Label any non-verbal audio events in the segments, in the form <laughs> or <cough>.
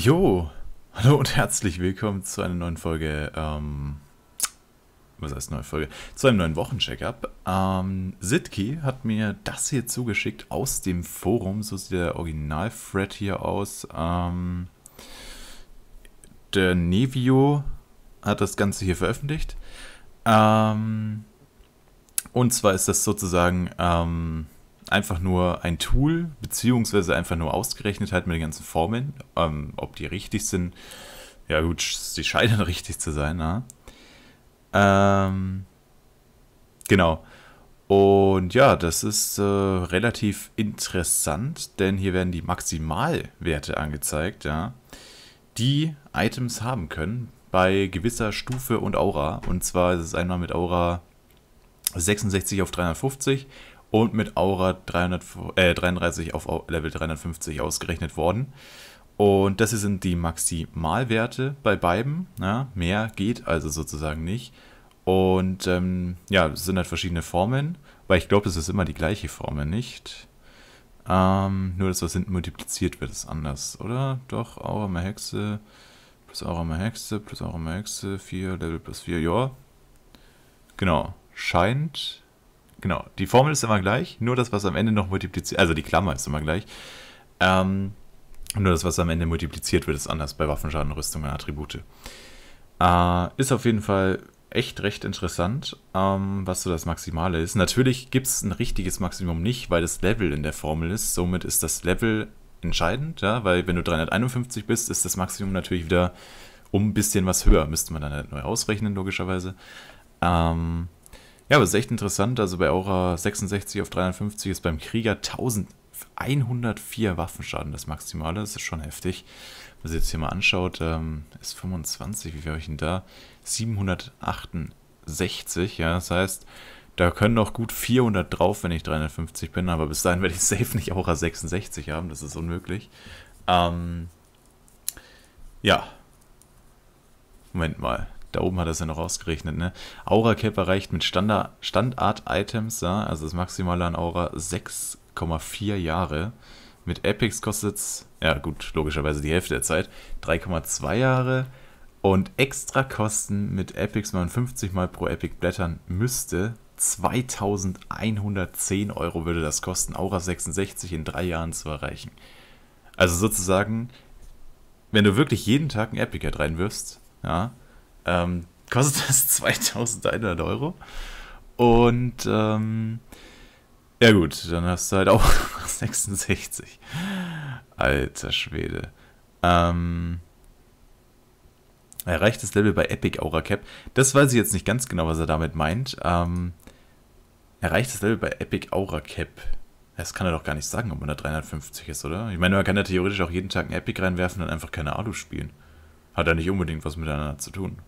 Jo, hallo und herzlich willkommen zu einer neuen Folge, ähm, was heißt neue Folge, zu einem neuen Wochencheckup. Ähm, Sitki hat mir das hier zugeschickt aus dem Forum, so sieht der Original-Thread hier aus. Ähm, der Nevio hat das Ganze hier veröffentlicht. Ähm, und zwar ist das sozusagen, ähm, einfach nur ein Tool, beziehungsweise einfach nur ausgerechnet halt mit den ganzen Formeln, ähm, ob die richtig sind. Ja gut, sie scheinen <laughs> richtig zu sein, ne? Ähm, genau. Und ja, das ist äh, relativ interessant, denn hier werden die Maximalwerte angezeigt, ja, die Items haben können bei gewisser Stufe und Aura. Und zwar ist es einmal mit Aura 66 auf 350 und mit Aura 300, äh, 33 auf Level 350 ausgerechnet worden. Und das hier sind die Maximalwerte bei beiden. Ja, ne? mehr geht also sozusagen nicht. Und ähm, ja, es sind halt verschiedene Formen, weil ich glaube, das ist immer die gleiche Formel, nicht? Ähm, nur das, was hinten multipliziert wird, ist anders, oder? Doch, Aura mal Hexe, plus Aura mal Hexe, plus Aura mal Hexe, 4, Level plus 4, ja. Genau, scheint genau, die Formel ist immer gleich, nur das, was am Ende noch multipliziert, also die Klammer ist immer gleich. Ähm, nur das, was am Ende multipliziert wird, ist anders bei Waffenschaden, Rüstung und Attribute. Äh, ist auf jeden Fall echt recht interessant, ähm, was so das Maximale ist. Natürlich gibt es ein richtiges Maximum nicht, weil das Level in der Formel ist. Somit ist das Level entscheidend, ja, weil wenn du 351 bist, ist das Maximum natürlich wieder um ein bisschen was höher. Müsste man dann halt neu ausrechnen, logischerweise. Ähm, ja, aber es ist echt interessant. Also bei Aura 66 auf 350 ist beim Krieger 1104 Waffenschaden das Maximale. Das ist schon heftig. Wenn man jetzt hier mal anschaut, ähm, ist 25, wie viel habe ich denn da? 768, ja, das heißt, da können noch gut 400 drauf, wenn ich 350 bin, aber bis dahin werde ich <laughs> safe nicht Aura 66 haben, das ist unmöglich. Ähm, ja. Moment mal, da oben hat er es ja noch ausgerechnet, ne? Aura Cap erreicht mit Standard, Standard-Items, ja, also das Maximale an Aura 6,4 Jahre. Mit Epics kostet es, ja gut, logischerweise die Hälfte der Zeit, 3,2 Jahre. Und extra Kosten mit Epics, man 50 Mal pro Epic blättern müsste, 2110 Euro würde das kosten, Aura 66 in drei Jahren zu erreichen. Also sozusagen, wenn du wirklich jeden Tag ein Epic reinwirfst, ja, ähm, kostet <laughs> das 2100 Euro. Und ähm, ja gut, dann hast du halt auch 66. <laughs> Alter Schwede. Ähm, erreicht das Level bei Epic Aura Cap. Das weiß ich jetzt nicht ganz genau, was er damit meint. Ähm, erreicht das Level bei Epic Aura Cap. Das kann er doch gar nicht sagen, ob man da 350 ist, oder? Ich meine, man kann da theoretisch auch jeden Tag ein Epic reinwerfen und einfach keine Alu spielen. Hat da nicht unbedingt was miteinander zu tun.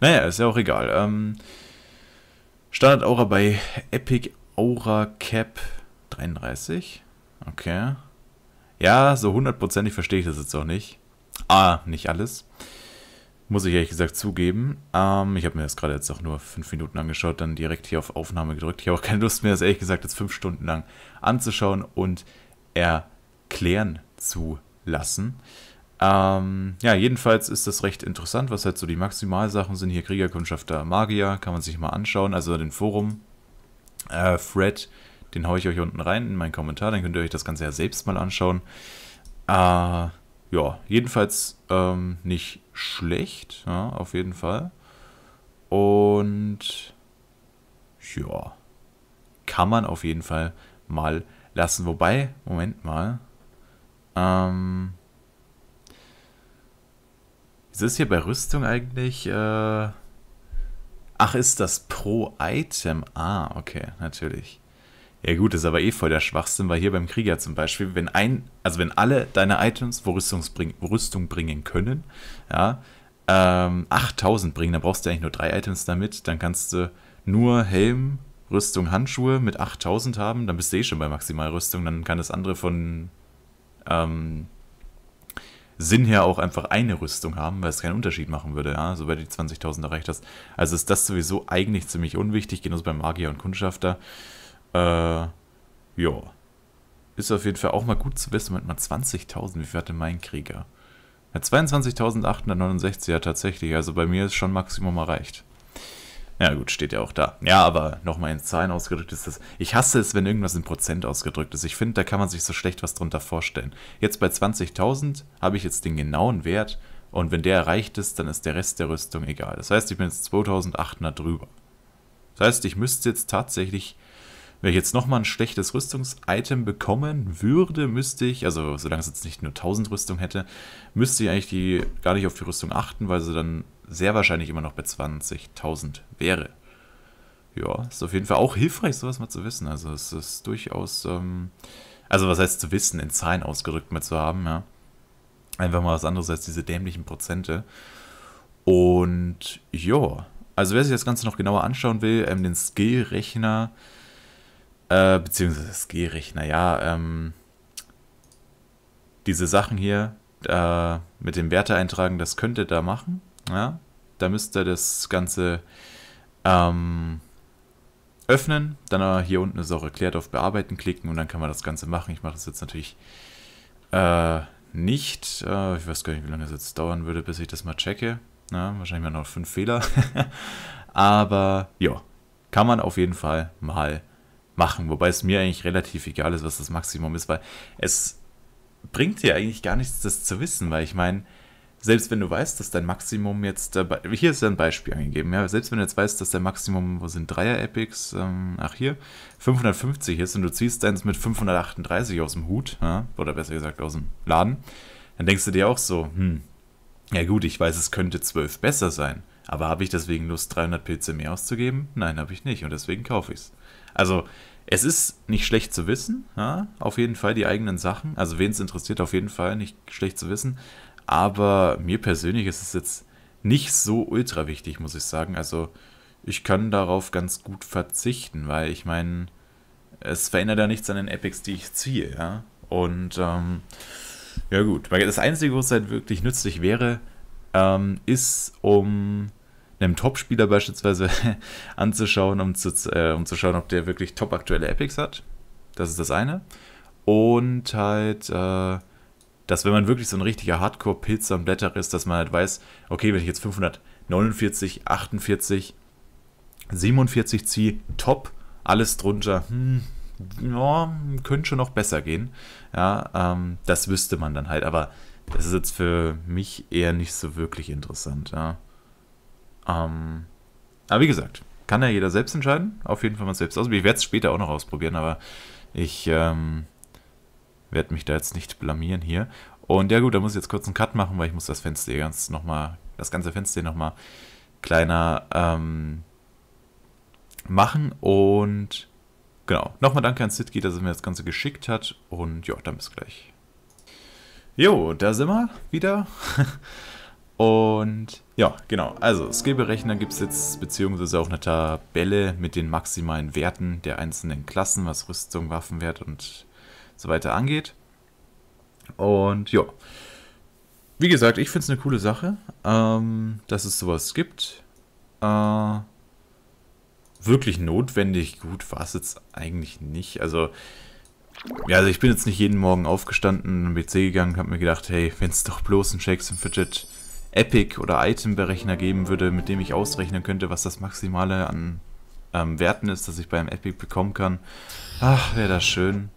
Naja, ist ja auch egal. Ähm, Standard Aura bei Epic Aura Cap 33. Okay. Ja, so hundertprozentig verstehe ich das jetzt auch nicht. Ah, nicht alles. Muss ich ehrlich gesagt zugeben. Ähm, ich habe mir das gerade jetzt auch nur fünf Minuten angeschaut, dann direkt hier auf Aufnahme gedrückt. Ich habe auch keine Lust mehr, das ehrlich gesagt jetzt fünf Stunden lang anzuschauen und erklären zu lassen. Ähm, ja, jedenfalls ist das recht interessant, was halt so die Maximalsachen sind. Hier Kriegerkundschafter Magier, kann man sich mal anschauen. Also den Forum äh, Fred, den haue ich euch unten rein in meinen Kommentar, dann könnt ihr euch das Ganze ja selbst mal anschauen. Äh, ja, jedenfalls ähm, nicht schlecht, ja, auf jeden Fall. Und ja, kann man auf jeden Fall mal lassen. Wobei, Moment mal. Ähm, ist ist hier bei Rüstung eigentlich... Äh Ach, ist das pro Item? Ah, okay, natürlich. Ja gut, ist aber eh voll der Schwachsinn, weil hier beim Krieger zum Beispiel, wenn ein, also wenn alle deine Items, wo, bring, wo Rüstung bringen können, ja, ähm, 8000 bringen, dann brauchst du eigentlich nur drei Items damit, dann kannst du nur Helm, Rüstung, Handschuhe mit 8000 haben, dann bist du eh schon bei Maximalrüstung, dann kann das andere von ähm, Sinn her auch einfach eine Rüstung haben, weil es keinen Unterschied machen würde, ja, sobald also, du die 20.000 erreicht hast. Also ist das sowieso eigentlich ziemlich unwichtig, genauso beim Magier und Kundschafter. Äh, ja. Ist auf jeden Fall auch mal gut zu wissen. Moment mal, 20.000, wie viel hatte mein Krieger? Ja, 22.869 ja tatsächlich, also bei mir ist schon Maximum erreicht. Ja, gut, steht ja auch da. Ja, aber nochmal in Zahlen ausgedrückt ist das. Ich hasse es, wenn irgendwas in Prozent ausgedrückt ist. Ich finde, da kann man sich so schlecht was drunter vorstellen. Jetzt bei 20.000 habe ich jetzt den genauen Wert und wenn der erreicht ist, dann ist der Rest der Rüstung egal. Das heißt, ich bin jetzt 2800 drüber. Das heißt, ich müsste jetzt tatsächlich, wenn ich jetzt nochmal ein schlechtes Rüstungs-Item bekommen würde, müsste ich, also solange es jetzt nicht nur 1000 Rüstung hätte, müsste ich eigentlich die, gar nicht auf die Rüstung achten, weil sie dann sehr wahrscheinlich immer noch bei 20.000 wäre. Ja, ist auf jeden Fall auch hilfreich, sowas mal zu wissen. Also es ist durchaus, ähm, also was heißt zu wissen, in Zahlen ausgedrückt mal zu haben, ja. Einfach mal was anderes als diese dämlichen Prozente. Und ja, also wer sich das Ganze noch genauer anschauen will, ähm, den Skill-Rechner, äh, beziehungsweise Skill-Rechner, ja, ähm, diese Sachen hier äh, mit dem eintragen, das könnt ihr da machen. Ja? Da müsst ihr das Ganze ähm, öffnen. Dann hier unten ist auch erklärt auf Bearbeiten klicken und dann kann man das Ganze machen. Ich mache das jetzt natürlich äh, nicht. Äh, ich weiß gar nicht, wie lange das jetzt dauern würde, bis ich das mal checke. Ja, wahrscheinlich mal noch fünf Fehler. <laughs> Aber ja, kann man auf jeden Fall mal machen. Wobei es mir eigentlich relativ egal ist, was das Maximum ist, weil es bringt dir eigentlich gar nichts, das zu wissen, weil ich meine, selbst wenn du weißt, dass dein Maximum jetzt dabei, äh, hier ist ja ein Beispiel angegeben, ja, selbst wenn du jetzt weißt, dass dein Maximum, wo sind Dreier-Epics, ähm, ach hier, 550 ist und du ziehst deins mit 538 aus dem Hut, ja, oder besser gesagt aus dem Laden, dann denkst du dir auch so, hm, ja gut, ich weiß, es könnte 12 besser sein, aber habe ich deswegen Lust, 300 PC mehr auszugeben? Nein, habe ich nicht und deswegen kaufe ich es. Also, es ist nicht schlecht zu wissen, ja, auf jeden Fall die eigenen Sachen, also wen es interessiert, auf jeden Fall nicht schlecht zu wissen, aber mir persönlich ist es jetzt nicht so ultra wichtig, muss ich sagen. Also ich kann darauf ganz gut verzichten, weil ich meine, es verändert ja nichts an den Epics, die ich ziehe, ja. Und ähm, ja gut, weil das Einzige, was halt wirklich nützlich wäre, ähm, ist, um einem Top-Spieler beispielsweise <laughs> anzuschauen, um zu, äh, um zu schauen, ob der wirklich top-aktuelle Epics hat. Das ist das eine. Und halt, äh, dass wenn man wirklich so ein richtiger Hardcore-Pilz am Blätter ist, dass man halt weiß, okay, wenn ich jetzt 549, 48, 47 ziehe, top, alles drunter, hm, ja, könnte schon noch besser gehen. Ja, ähm, das wüsste man dann halt, aber das ist jetzt für mich eher nicht so wirklich interessant. Ja. Ähm, aber wie gesagt, kann ja jeder selbst entscheiden. Auf jeden Fall mal selbst ausprobieren. Ich werde es später auch noch ausprobieren, aber ich ähm, werde mich da jetzt nicht blamieren hier. Und ja gut, da muss ich jetzt kurz einen Cut machen, weil ich muss das Fenster hier ganz nochmal, das ganze Fenster hier nochmal kleiner ähm, machen. Und genau, nochmal danke an Sidki, dass er mir das Ganze geschickt hat. Und ja, dann bis gleich. Jo, da sind wir wieder. <laughs> Und ja, genau. Also, Skillberechner gibt es jetzt beziehungsweise auch eine Tabelle mit den maximalen Werten der einzelnen Klassen, was Rüstung, Waffenwert und so weiter angeht. Und ja, wie gesagt, ich finde es eine coole Sache, ähm, dass es sowas gibt. Äh, wirklich notwendig gut war es jetzt eigentlich nicht. Also, ja, also ich bin jetzt nicht jeden Morgen aufgestanden, im PC gegangen habe mir gedacht, hey, wenn es doch bloß ein Shakes Fidget Epic oder Item-Berechner geben würde, mit dem ich ausrechnen könnte, was das Maximale an ähm, Werten ist, das ich beim Epic bekommen kann. Ach, wäre das schön.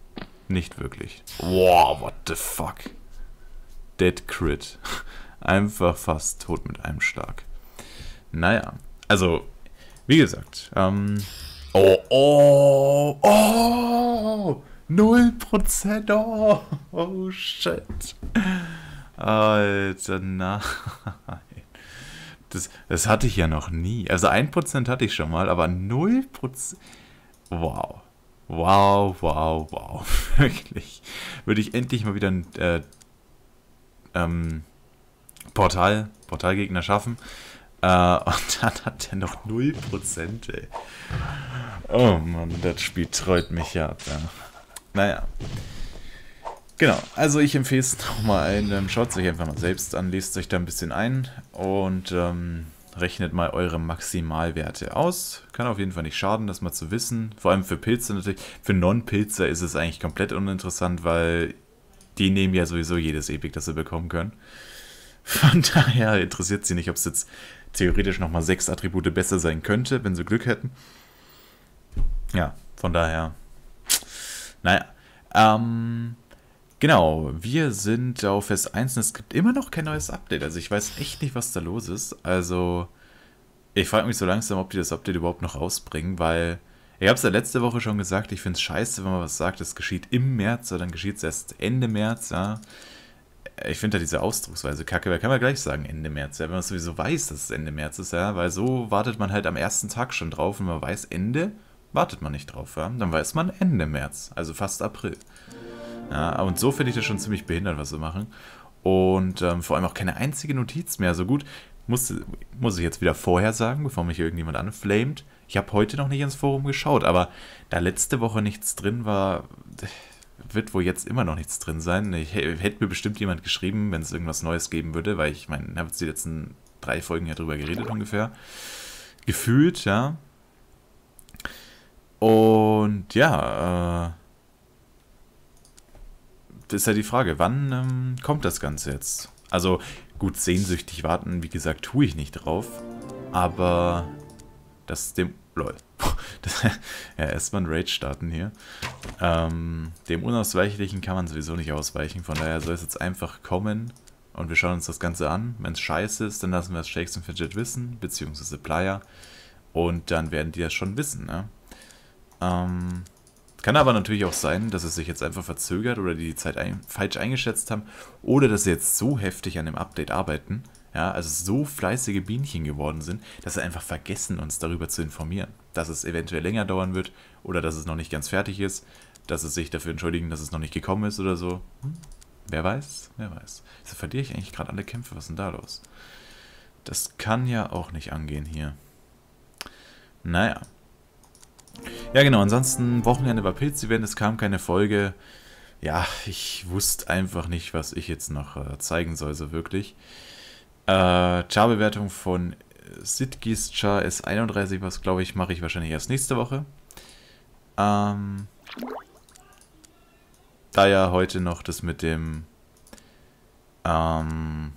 Nicht wirklich. Wow, what the fuck? Dead Crit. <laughs> Einfach fast tot mit einem Schlag. Naja, also, wie gesagt, ähm, Oh, oh, oh, 0%, oh, oh shit. Alter, nein. Das, das hatte ich ja noch nie. Also 1% hatte ich schon mal, aber null Prozent. Wow. Wow, wow, wow. <laughs> Wirklich. Würde ich endlich mal wieder ein äh, ähm, Portal, Portalgegner schaffen. Äh, <laughs> und dann hat er noch 0%, ey. Oh Mann, das Spiel treut mich ja ab. Ja. Naja. Genau, also ich empfehle es nochmal einem. Ähm, schaut es euch einfach mal selbst an, lest euch da ein bisschen ein und ähm, rechnet mal eure Maximalwerte aus. Kann auf jeden Fall nicht schaden, das mal zu wissen. Vor allem für Pilze natürlich. Für Non-Pilzer ist es eigentlich komplett uninteressant, weil die nehmen ja sowieso jedes Epic, das sie bekommen können. Von <laughs> daher interessiert sie nicht, ob es jetzt theoretisch nochmal sechs Attribute besser sein könnte, wenn sie Glück hätten. Ja, von daher. Naja. Ähm, Genau, wir sind auf Fest 1 und es gibt immer noch kein neues Update. Also ich weiß echt nicht, was da los ist. Also ich frage mich so langsam, ob die das Update überhaupt noch rausbringen, weil ich habe es ja letzte Woche schon gesagt, ich finde es scheiße, wenn man was sagt, es geschieht im März, oder dann geschieht es erst Ende März, ja. Ich finde da diese Ausdrucksweise kacke, weil kann man gleich sagen Ende März, ja, wenn man sowieso weiß, dass es Ende März ist, ja, weil so wartet man halt am ersten Tag schon drauf und man weiß Ende, wartet man nicht drauf, ja, dann weiß man Ende März, also fast April. Mhm. Ja, und so finde ich das schon ziemlich behindert, was sie machen. Und ähm, vor allem auch keine einzige Notiz mehr. So gut, muss, muss ich jetzt wieder vorher sagen, bevor mich irgendjemand anflamet. Ich habe heute noch nicht ins Forum geschaut, aber da letzte Woche nichts drin war, wird wohl jetzt immer noch nichts drin sein. Ich hätte mir bestimmt jemand geschrieben, wenn es irgendwas Neues geben würde, weil ich meine, ich habe jetzt die letzten drei Folgen ja drüber geredet ungefähr. Gefühlt, ja. Und ja, äh, ist ja die Frage, wann ähm, kommt das Ganze jetzt? Also gut, sehnsüchtig warten, wie gesagt, tue ich nicht drauf. Aber das dem... Lol. <laughs> Das, ja, erstmal ein Rage starten hier. Ähm, dem Unausweichlichen kann man sowieso nicht ausweichen. Von daher soll es jetzt einfach kommen. Und wir schauen uns das Ganze an. Wenn es scheiße ist, dann lassen wir es Shakes und Fidget wissen. Beziehungsweise Playa. Und dann werden die das schon wissen, ne? Ähm... Kann aber natürlich auch sein, dass es sich jetzt einfach verzögert oder die, die Zeit ein, falsch eingeschätzt haben oder dass sie jetzt so heftig an dem Update arbeiten, ja, also so fleißige Bienchen geworden sind, dass sie einfach vergessen, uns darüber zu informieren, dass es eventuell länger dauern wird oder dass es noch nicht ganz fertig ist, dass sie sich dafür entschuldigen, dass es noch nicht gekommen ist oder so. Hm? Wer weiß, wer weiß. Wieso verliere ich eigentlich gerade alle Kämpfe? Was ist denn da los? Das kann ja auch nicht angehen hier. Naja. Ja, genau. Ansonsten, Wochenende war Pilz-Event, es kam keine Folge. Ja, ich wusste einfach nicht, was ich jetzt noch äh, zeigen soll, so wirklich. Äh, Char-Bewertung von Sidgis Char s 31, was glaube ich, mache ich wahrscheinlich erst nächste Woche. Ähm, da ja heute noch das mit dem ähm,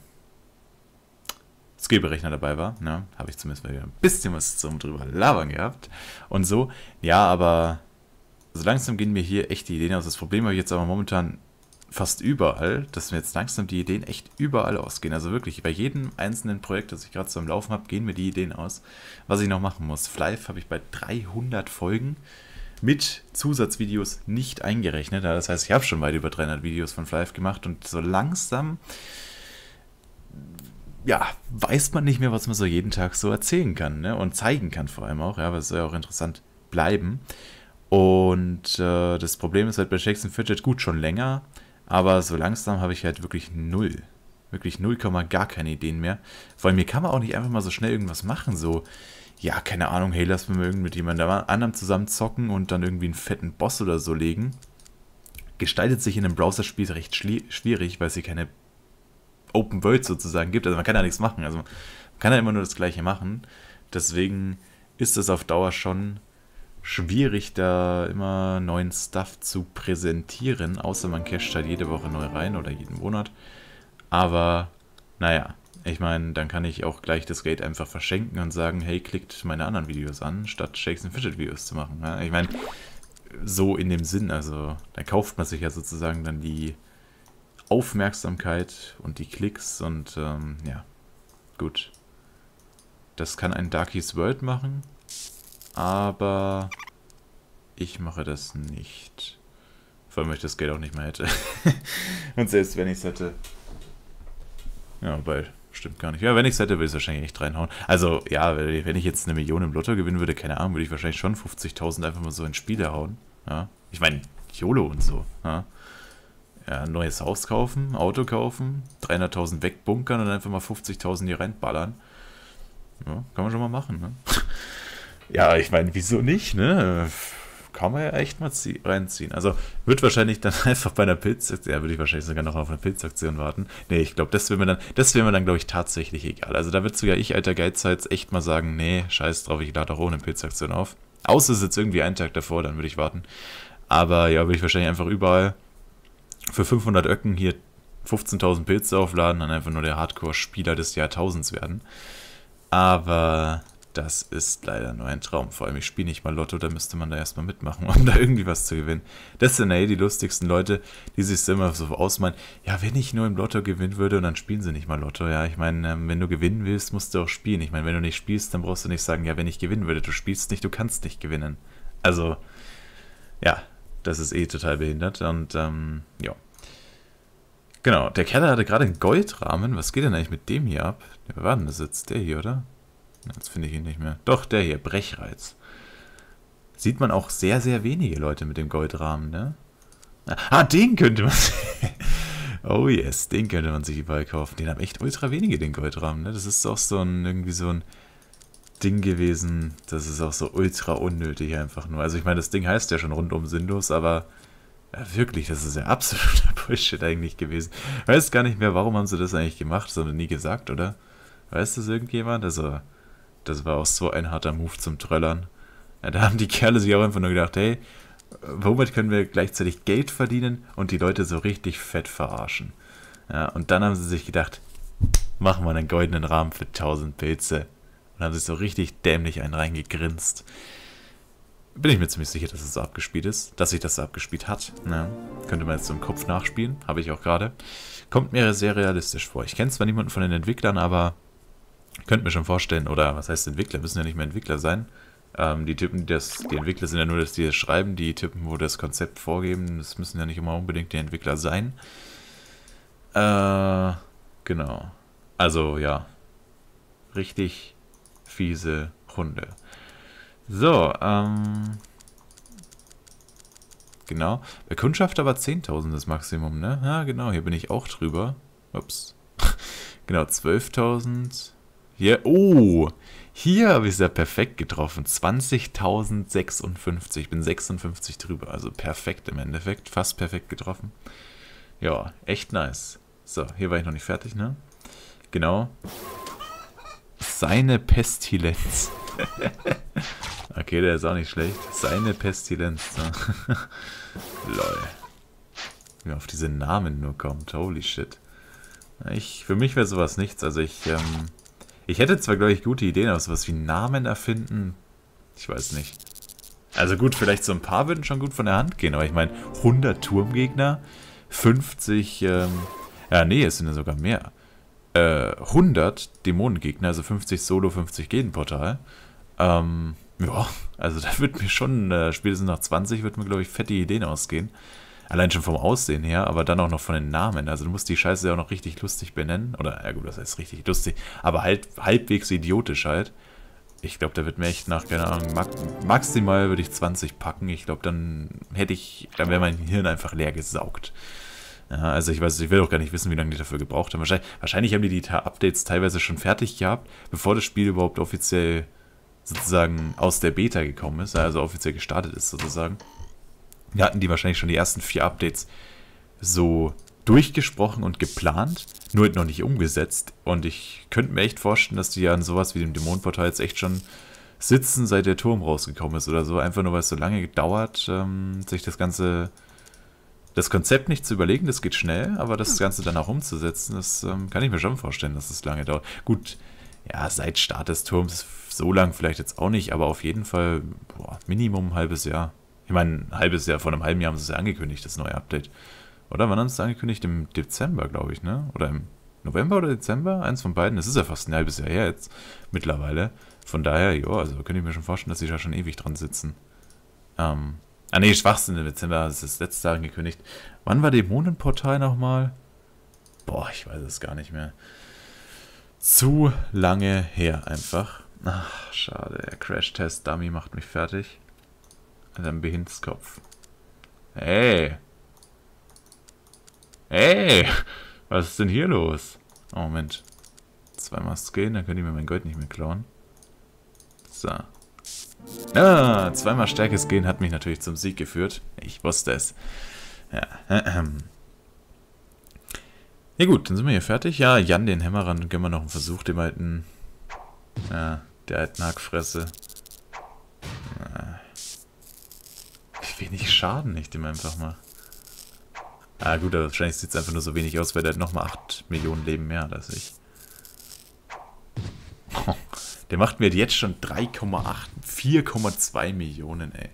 Skillberechner dabei war. Ne? Habe ich zumindest mal wieder ein bisschen was zum drüber labern gehabt. Und so, ja, aber so langsam gehen mir hier echt die Ideen aus. Das Problem habe ich jetzt aber momentan fast überall, dass mir jetzt langsam die Ideen echt überall ausgehen. Also wirklich, bei jedem einzelnen Projekt, das ich gerade so am Laufen habe, gehen mir die Ideen aus, was ich noch machen muss. Flive habe ich bei 300 Folgen mit Zusatzvideos nicht eingerechnet. Das heißt, ich habe schon weit über 300 Videos von Flive gemacht und so langsam ja, weiß man nicht mehr, was man so jeden Tag so erzählen kann ne? und zeigen kann vor allem auch, ja, weil es soll ja auch interessant bleiben. Und äh, das Problem ist halt bei Shakespeare Fidget gut schon länger, aber so langsam habe ich halt wirklich null. Wirklich null Komma gar keine Ideen mehr. Vor allem, mir kann man auch nicht einfach mal so schnell irgendwas machen, so, ja, keine Ahnung, hey, lass mal mit jemand anderem zusammen zocken und dann irgendwie einen fetten Boss oder so legen. Gestaltet sich in einem Browserspiel recht schwierig, weil sie hier keine Open World sozusagen gibt. Also man kann da nichts machen. Also man kann da immer nur das Gleiche machen. Deswegen ist es auf Dauer schon schwierig, da immer neuen Stuff zu präsentieren, außer man casht halt jede Woche neu rein oder jeden Monat. Aber naja, ich meine, dann kann ich auch gleich das Geld einfach verschenken und sagen, hey, klickt meine anderen Videos an, statt Shakes and Fidget Videos zu machen. Ich meine, so in dem Sinn, also da kauft man sich ja sozusagen dann die Aufmerksamkeit und die Klicks und ähm, ja, gut. Das kann ein Darkies World machen, aber ich mache das nicht. Vor allem, wenn ich das Geld auch nicht mehr hätte. <laughs> und selbst wenn ich es hätte. Ja, weil Stimmt gar nicht. Ja, wenn ich es hätte, würde ich es wahrscheinlich nicht reinhauen. Also, ja, wenn ich jetzt eine Million im Lotto gewinnen würde, keine Ahnung, würde ich wahrscheinlich schon 50.000 einfach mal so in Spiele hauen. Ja? Ich meine, YOLO und so. Ja? ja, ein neues Haus kaufen, Auto kaufen, 300.000 wegbunkern und einfach mal 50.000 hier reinballern. Ja, kann man schon mal machen, ne? <laughs> ja, ich meine, wieso nicht, ne? Kann man ja echt mal reinziehen. Also wird wahrscheinlich dann <laughs> einfach bei einer Pilzaktion, ja, würde ich wahrscheinlich sogar noch auf eine Pilzaktion warten. Nee, ich glaube, das wäre mir dann, das wäre mir dann, glaube ich, tatsächlich egal. Also da wird sogar ich, alter Geizhals, echt mal sagen, nee, scheiß drauf, ich lade auch ohne Pilzaktion auf. Außer es ist jetzt irgendwie ein Tag davor, dann würde ich warten. Aber ja, würde ich wahrscheinlich einfach überall für 500 Öcken hier 15.000 Pilze aufladen dann einfach nur der Hardcore-Spieler des Jahrtausends werden. Aber das ist leider nur ein Traum. Vor allem, ich spiele nicht mal Lotto, da müsste man da erstmal mitmachen, um <laughs> da irgendwie was zu gewinnen. Das sind ja eh die lustigsten Leute, die sich so immer so ausmalen. Ja, wenn ich nur im Lotto gewinnen würde, und dann spielen sie nicht mal Lotto. Ja, ich meine, ähm, wenn du gewinnen willst, musst du auch spielen. Ich meine, wenn du nicht spielst, dann brauchst du nicht sagen, ja, wenn ich gewinnen würde. Du spielst nicht, du kannst nicht gewinnen. Also, ja, das ist eh total behindert. Und ähm, ja. Genau, der Keller hatte gerade einen Goldrahmen. Was geht denn eigentlich mit dem hier ab? Wer war denn das jetzt? Der hier, oder? Jetzt finde ich ihn nicht mehr. Doch, der hier, Brechreiz. Sieht man auch sehr, sehr wenige Leute mit dem Goldrahmen, ne? Ah, den könnte man... sich... <laughs> oh yes, den könnte man sich überall kaufen. Den haben echt ultra wenige, den Goldrahmen, ne? Das ist doch so ein, irgendwie so ein... Ding gewesen, das ist auch so ultra unnötig einfach nur. Also ich meine, das Ding heißt ja schon rundum sinnlos, aber ja, wirklich, das ist ja absoluter <laughs> Bullshit eigentlich gewesen. Ich Weiß gar nicht mehr, warum haben sie das eigentlich gemacht, sondern nie gesagt, oder? Weiß das irgendjemand? Also, das war auch so ein harter Move zum Tröllern. Ja, da haben die Kerle sich auch einfach nur gedacht, hey, womit können wir gleichzeitig Geld verdienen und die Leute so richtig fett verarschen? Ja, und dann haben sie sich gedacht, machen wir einen goldenen Rahmen für 1000 Pilze und haben sich so richtig dämlich einen reingegrinst. Bin ich mir ziemlich sicher, dass es so abgespielt ist, dass sich das so abgespielt hat. Ja, ne? könnte man jetzt so im Kopf nachspielen, habe ich auch gerade. Kommt mir sehr realistisch vor. Ich kenne zwar niemanden von den Entwicklern, aber könnte mir schon vorstellen, oder was heißt Entwickler, müssen ja nicht mehr Entwickler sein. Ähm, die Typen, die das, die Entwickler sind ja nur, dass die das schreiben, die Typen, wo das Konzept vorgeben, das müssen ja nicht immer unbedingt die Entwickler sein. Äh, genau. Also ja, richtig fiese Hunde. So, ähm... Genau. Bekundschafter aber 10.000 das Maximum, ne? Ja, genau, hier bin ich auch drüber. Ups. <laughs> genau, 12.000. Hier, oh! Hier habe ich es ja perfekt getroffen. 20.056. Ich bin 56 drüber. Also perfekt im Endeffekt. Fast perfekt getroffen. Ja, echt nice. So, hier war ich noch nicht fertig, ne? Genau. Seine Pestilenz. <laughs> okay, der ist auch nicht schlecht. Seine Pestilenz. Ne? <laughs> Lol. Wie man auf diese Namen nur kommt. Holy shit. Ich, für mich wäre sowas nichts. Also ich, ähm, ich hätte zwar, glaube ich, gute Ideen, aber sowas wie Namen erfinden, ich weiß nicht. Also gut, vielleicht so ein paar würden schon gut von der Hand gehen, aber ich meine, 100 Turmgegner, 50, ähm, ja nee, es sind ja sogar mehr. 100 äh, Dämonengegner, also 50 Solo, 50 Gegenportal. Ähm, ja, also da wird mir schon, äh, spätestens nach 20 wird mir, glaube ich, fette Ideen ausgehen. Allein schon vom Aussehen her, aber dann auch noch von den Namen. Also du musst die Scheiße ja auch noch richtig lustig benennen. Oder, ja gut, das heißt richtig lustig, aber halt halbwegs idiotisch halt. Ich glaube, da wird mir echt nach, keine Ahnung, maximal würde ich 20 packen. Ich glaube, dann hätte ich, dann wäre mein Hirn einfach leer gesaugt. Ja, also ich weiß, ich will auch gar nicht wissen, wie lange die dafür gebraucht haben. Wahrscheinlich, wahrscheinlich haben die die Updates teilweise schon fertig gehabt, bevor das Spiel überhaupt offiziell sozusagen aus der Beta gekommen ist, also offiziell gestartet ist sozusagen. Da hatten die wahrscheinlich schon die ersten vier Updates so durchgesprochen und geplant, nur noch nicht umgesetzt. Und ich könnte mir echt vorstellen, dass die an sowas wie dem Dämonenportal jetzt echt schon sitzen, seit der Turm rausgekommen ist oder so. Einfach nur, weil es so lange gedauert, ähm, sich das Ganze das Konzept nicht zu überlegen, das geht schnell, aber das Ganze dann auch umzusetzen, das ähm, kann ich mir schon vorstellen, dass es das lange dauert. Gut, ja, seit Start des Turms so lang vielleicht jetzt auch nicht, aber auf jeden Fall boah, Minimum ein halbes Jahr. Ich meine, ein halbes Jahr, vor einem halben Jahr haben sie es ja angekündigt, das neue Update. Oder wann haben sie es angekündigt? Im Dezember, glaube ich, ne? Oder im November oder Dezember? Eins von beiden. Es ist ja fast ein halbes Jahr her jetzt mittlerweile. Von daher, ja, also könnte ich mir schon vorstellen, dass sie da schon ewig dran sitzen. Ähm, Ah nee, Schwachsinn, im Dezember das ist das letzte Jahr angekündigt. Wann war Dämonenportal nochmal? Boah, ich weiß es gar nicht mehr. Zu lange her einfach. Ach, schade. Der Crash-Test-Dummy macht mich fertig. Also ein Behindskopf. Hey! Hey! Was ist denn hier los? Oh, Moment. Zweimal Skin, dann können die mir mein Gold nicht mehr klauen. So. Ah, zweimal stärkes Gehen hat mich natürlich zum Sieg geführt. Ich wusste es. Ja, ähm. ja gut, dann sind wir hier fertig. Ja, Jan, den Hämmerern, gönnen wir noch einen Versuch, dem alten... Ja, der alten Hackfresse. Wie Wenig Schaden ich dem einfach mal. Ah gut, aber wahrscheinlich sieht es einfach nur so wenig aus, weil der hat nochmal 8 Millionen Leben mehr als ich. Der macht mir jetzt schon 3,8, 4,2 Millionen, ey.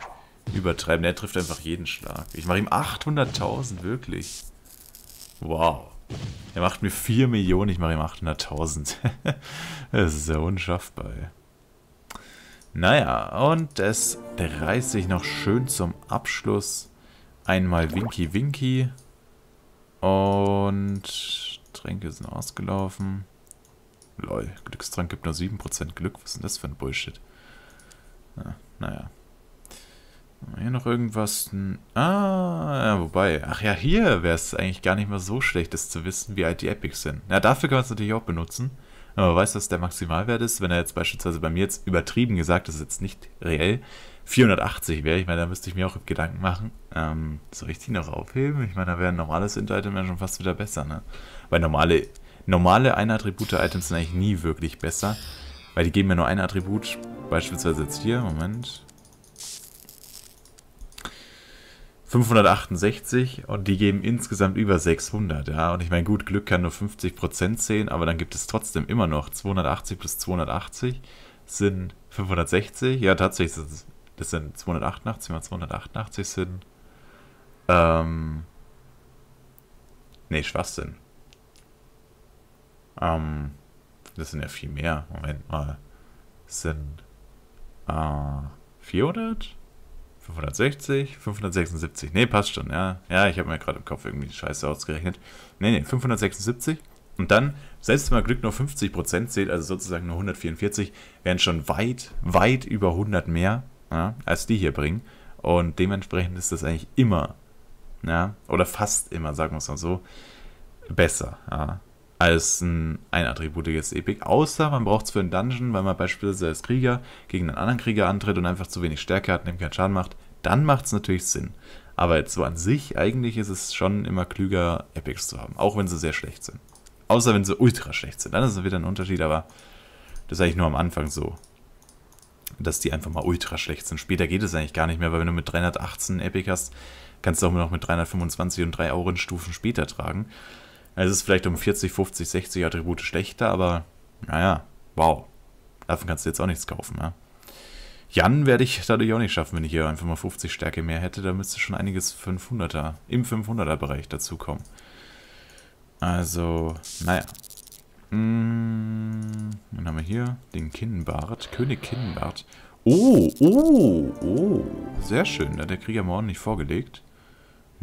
Übertreiben, der trifft einfach jeden Schlag. Ich mache ihm 800.000, wirklich. Wow. Er macht mir 4 Millionen, ich mache ihm 800.000. <laughs> das ist ja unschaffbar, ey. Naja, und es reißt sich noch schön zum Abschluss. Einmal Winky Winky. Und Tränke sind ausgelaufen. Lol, Glückstrank gibt nur 7% Glück. Was ist denn das für ein Bullshit? Ja, ah, naja. Hier noch irgendwas. Ah, ja, wobei. Ach ja, hier wäre es eigentlich gar nicht mal so schlecht, das zu wissen, wie alt die Epics sind. Ja, dafür kann man es natürlich auch benutzen. Aber weißt du, was der Maximalwert ist? Wenn er jetzt beispielsweise bei mir jetzt übertrieben gesagt, das ist jetzt nicht reell, 480 wäre, ich meine, da müsste ich mir auch Gedanken machen, ähm, soll ich die noch aufheben? Ich meine, da wäre ein normales Interitem ja schon fast wieder besser, ne? Weil normale Normale Ein-Attribute-Items sind eigentlich nie wirklich besser, weil die geben mir nur ein Attribut. Beispielsweise jetzt hier, Moment. 568 und die geben insgesamt über 600, ja. Und ich meine, gut, Glück kann nur 50% sehen, aber dann gibt es trotzdem immer noch 280 plus 280 sind 560. Ja, tatsächlich, das, das sind 288 mal 288 sind, ähm, nee, Schwachsinn. Ähm, das sind ja viel mehr. Moment mal. Das sind äh, 400? 560? 576? Ne, passt schon, ja. Ja, ich habe mir gerade im Kopf irgendwie die Scheiße ausgerechnet. Ne, ne, 576. Und dann, selbst wenn man Glück nur 50% zählt, also sozusagen nur 144, werden schon weit, weit über 100 mehr, ja, als die hier bringen. Und dementsprechend ist das eigentlich immer, ja, oder fast immer, sagen wir es mal so, besser. Ja als ein, ein attributiges Epic, außer man braucht es für einen Dungeon, weil man beispielsweise als Krieger gegen einen anderen Krieger antritt und einfach zu wenig Stärke hat und ihm keinen Schaden macht, dann macht es natürlich Sinn. Aber jetzt so an sich, eigentlich ist es schon immer klüger, Epics zu haben, auch wenn sie sehr schlecht sind. Außer wenn sie ultra schlecht sind, dann ist es wieder ein Unterschied, aber das ist eigentlich nur am Anfang so, dass die einfach mal ultra schlecht sind. Später geht es eigentlich gar nicht mehr, weil wenn du mit 318 Epic hast, kannst du auch nur noch mit 325 und 3 Aurenstufen später tragen. Es ist vielleicht um 40, 50, 60 Attribute schlechter, aber naja, wow. Davon kannst du jetzt auch nichts kaufen, ja. Jan werde ich dadurch auch nicht schaffen, wenn ich hier einfach mal 50 Stärke mehr hätte. Da müsste schon einiges 500er, im 500er Bereich dazukommen. Also, naja. Hm, mm, dann haben wir hier den Kinnbart, König Kinnbart. Oh, oh, oh, sehr schön. Da hat der Krieger mal ordentlich vorgelegt.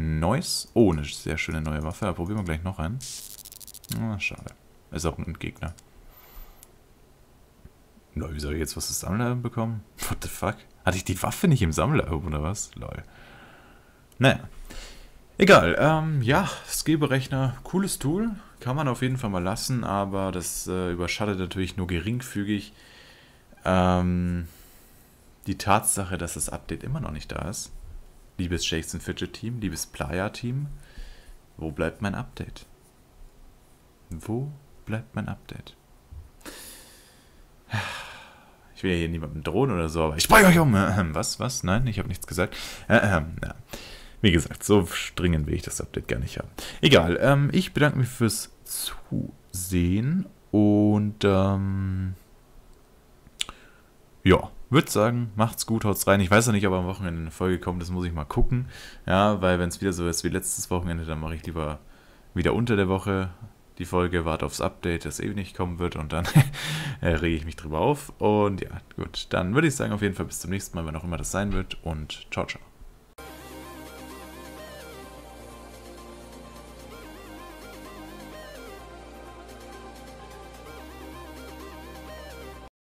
Neues. Oh, eine sehr schöne neue Waffe. Da probieren wir gleich noch einen. Ah, schade. Ist auch ein Gegner. Lol, wie soll ich jetzt was das Sammler bekommen? <laughs> What the fuck? Hatte ich die Waffe nicht im Sammler oder was? Lol. Naja. Egal, ähm, ja, Skillberechner, cooles Tool, kann man auf jeden Fall mal lassen, aber das äh, überschattet natürlich nur geringfügig ähm, die Tatsache, dass das Update immer noch nicht da ist. Liebes Jason Fidget Team, liebes Playa Team, wo bleibt mein Update? Wo bleibt mein Update? Ich will ja hier niemanden drohen oder so, aber ich spreche euch um. Was, was? Nein, ich habe nichts gesagt. Wie gesagt, so dringend will ich das Update gar nicht haben. Egal, ähm, ich bedanke mich fürs Zusehen und ähm, ja würde sagen, macht's gut, haut's rein. Ich weiß ja nicht, ob am Wochenende eine Folge kommt, das muss ich mal gucken. Ja, weil wenn es wieder so ist wie letztes Wochenende, dann mache ich lieber wieder unter der Woche die Folge, warte aufs Update, das eh nicht kommen wird und dann <laughs> äh, rege ich mich drüber auf. Und ja, gut, dann würde ich sagen, auf jeden Fall bis zum nächsten Mal, wenn auch immer das sein wird und ciao, ciao.